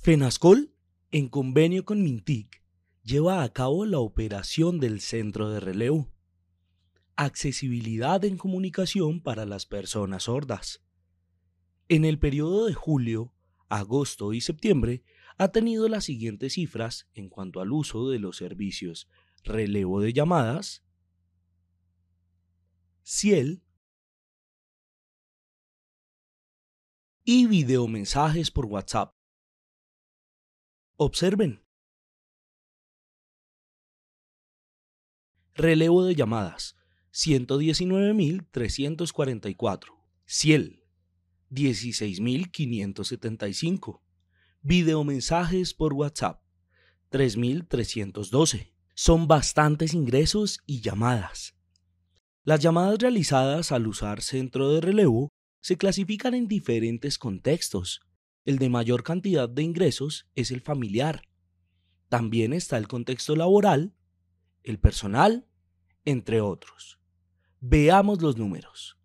FENASCOL, en convenio con MINTIC, lleva a cabo la operación del centro de relevo. Accesibilidad en comunicación para las personas sordas. En el periodo de julio, agosto y septiembre ha tenido las siguientes cifras en cuanto al uso de los servicios relevo de llamadas, Ciel y videomensajes por WhatsApp. Observen. Relevo de llamadas. 119.344. Ciel. 16.575. Videomensajes por WhatsApp. 3.312. Son bastantes ingresos y llamadas. Las llamadas realizadas al usar centro de relevo se clasifican en diferentes contextos, el de mayor cantidad de ingresos es el familiar. También está el contexto laboral, el personal, entre otros. Veamos los números.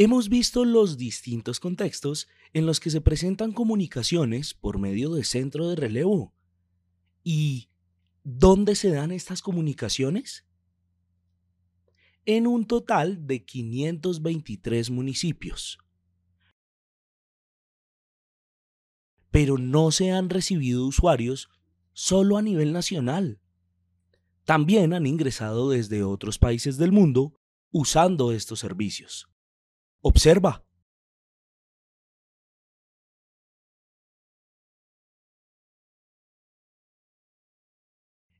Hemos visto los distintos contextos en los que se presentan comunicaciones por medio de centro de relevo. ¿Y dónde se dan estas comunicaciones? En un total de 523 municipios. Pero no se han recibido usuarios solo a nivel nacional. También han ingresado desde otros países del mundo usando estos servicios. Observa.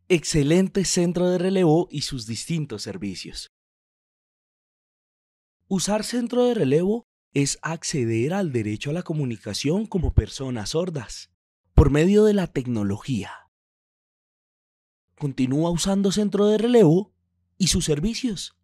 Excelente centro de relevo y sus distintos servicios. Usar centro de relevo es acceder al derecho a la comunicación como personas sordas, por medio de la tecnología. Continúa usando centro de relevo y sus servicios.